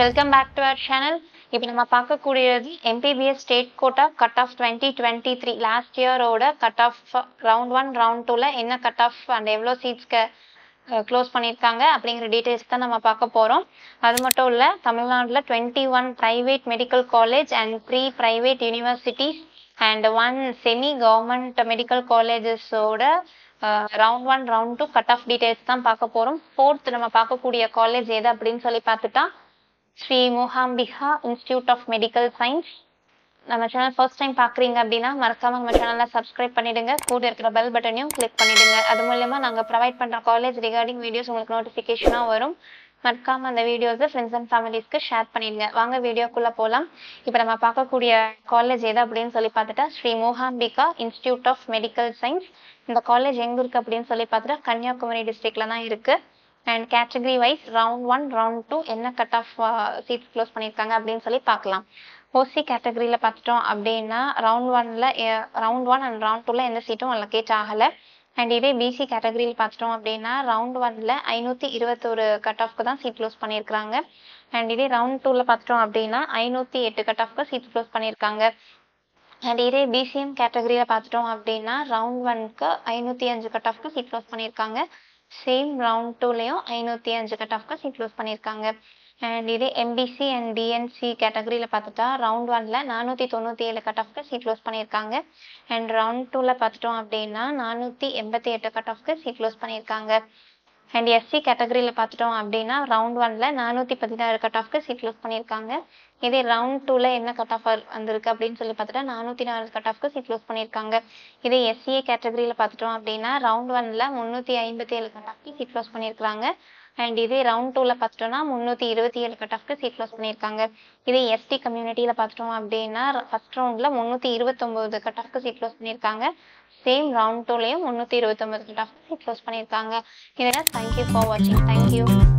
welcome back to our channel இப்போ நம்ம பார்க்கக்கூடியது M B B S state quota cut off twenty twenty three last இயரோட cut off round one round டூவில் என்ன cut of and எவ்வளோ சீட்ஸ்க்கு close பண்ணியிருக்காங்க அப்படிங்கிற டீட்டெயில்ஸ் தான் நம்ம பார்க்க போகிறோம் அது மட்டும் இல்லை தமிழ்நாட்டில் twenty one private medical college and three private universities and one semi government medical காலேஜஸோட round one round two cut off details தான் பார்க்க போகிறோம் ஃபோர்த் நம்ம பார்க்கக்கூடிய காலேஜ் எது அப்படின்னு சொல்லி பார்த்துட்டா Sri Mookambika institute of medical science நம்ம சேனல் ஃபர்ஸ்ட் டைம் பார்க்குறீங்க அப்படின்னா மறக்காமல் நம்ம சேனலில் சப்ஸ்கிரைப் பண்ணிவிடுங்க கூட இருக்கிற பெல் பட்டனையும் கிளிக் பண்ணிவிடுங்க அது மூலயமா நாங்கள் ப்ரொவைட் பண்ணுற காலேஜ் ரிகார்டிங் வீடியோஸ் உங்களுக்கு நோட்டிஃபிகேஷனாக வரும் மறக்காம அந்த வீடியோஸை ஃப்ரெண்ட்ஸ் அண்ட் ஃபேமிலிஸ்க்கு ஷேர் பண்ணிடுங்க வாங்க வீடியோக்குள்ளே போகலாம் இப்போ நம்ம பார்க்கக்கூடிய காலேஜ் எது அப்படின்னு சொல்லி பார்த்துட்டா Sri Mookambika institute of medical science இந்த காலேஜ் எங்கே இருக்குது அப்படின்னு சொல்லி பார்த்துட்டா கன்னியாகுமரி டிஸ்ட்ரிக்டில் தான் இருக்குது and category wise round one round two என்ன cut off seats uh, close பண்ணியிருக்காங்க அப்படின்னு சொல்லி பார்க்கலாம் ஓசி கேட்டகரியில் பார்த்துட்டோம் அப்படின்னா ரவுண்ட் ஒனில் ரவுண்ட் ஒன் அண்ட் ரவுண்ட் டூவில் எந்த சீட்டும் அலோகேட் ஆகலை அண்ட் இதே பிசி கேட்டகரியில் பார்த்துட்டோம் அப்படின்னா ரவுண்ட் ஒனில் ஐநூற்றி இருபத்தொரு கட் ஆஃப்க்கு தான் சீட் க்ளோஸ் பண்ணியிருக்காங்க அண்ட் இதே ரவுண்ட் டூவில் பார்த்துட்டோம் அப்படின்னா ஐநூற்றி எட்டு கட் ஆஃப்க்கு சீட் க்ளோஸ் பண்ணியிருக்காங்க அண்ட் இதே பிசிஎம் கேட்டகரியில் பார்த்துட்டோம் அப்படின்னா ரவுண்ட் ஒனுக்கு ஐநூற்றி அஞ்சு கட் ஆஃப்க்கு சீட் க்ளோஸ் பண்ணியிருக்காங்க சேம் ரவுண்ட் டூலேயும் ஐநூற்றி அஞ்சு கட் ஆஃப்க்கு இன்க்ளூஸ் பண்ணியிருக்காங்க அண்ட் இதே எம்பிசி அண்ட் டிஎன்சி கேட்டகரியில் பார்த்துட்டா ரவுண்ட் ஒனில் நானூற்றி தொண்ணூற்றி ஏழு கட் ஆஃப்க்கு சீட் க்ளோஸ் பண்ணியிருக்காங்க அண்ட் ரவுண்ட் டூவில் பார்த்துட்டோம் அப்படின்னா நானூற்றி எண்பத்தி எட்டு கட் ஆஃப்க்கு சீட் க்ளோஸ் பண்ணியிருக்காங்க அண்ட் எஸ்சி கேட்டகரியில் பார்த்துட்டோம் அப்படின்னா ரவுண்ட் ஒனில் நானூற்றி பதினாறு கட் ஆஃப்க்கு சீட் லூஸ் பண்ணியிருக்காங்க இதே ரவுண்ட் டூவில் என்ன கட் ஆஃப் வந்திருக்கு அப்படின்னு சொல்லி பார்த்துட்டா நானூற்றி நாலு கட் ஆஃப்க்கு சீட் லூஸ் பண்ணியிருக்காங்க இதே எஸ்சிஏ கேட்டகரியில் பார்த்துட்டோம் அப்படின்னா ரவுண்ட் ஒனில் முந்நூற்றி ஐம்பத்தி ஏழு கட் ஆஃப்க்கு சீட் லூஸ் பண்ணியிருக்காங்க அண்ட் இதே ரவுண்ட் டூவில் பார்த்துட்டோம்னா முந்நூற்றி இருபத்தி ஏழு கட் ஆஃப்க்கு சீட் க்ளோஸ் பண்ணியிருக்காங்க இதே எஸ்டி கம்யூனிட்டியில் பார்த்துட்டோம் அப்படின்னா ஃபர்ஸ்ட் ரவுண்டில் முந்நூற்றி இருபத்தொம்போது கட் ஆஃப்க்கு சீட் க்ளோஸ் பண்ணியிருக்காங்க சேம் ரவுண்ட் டூலையும் முந்நூற்றி இருபத்தொம்போது கட் ஆஃப்க்கு சீட் க்ளோஸ் பண்ணியிருக்காங்க இதெல்லாம் தேங்க்யூ ஃபார் வாட்சிங் தேங்க்யூ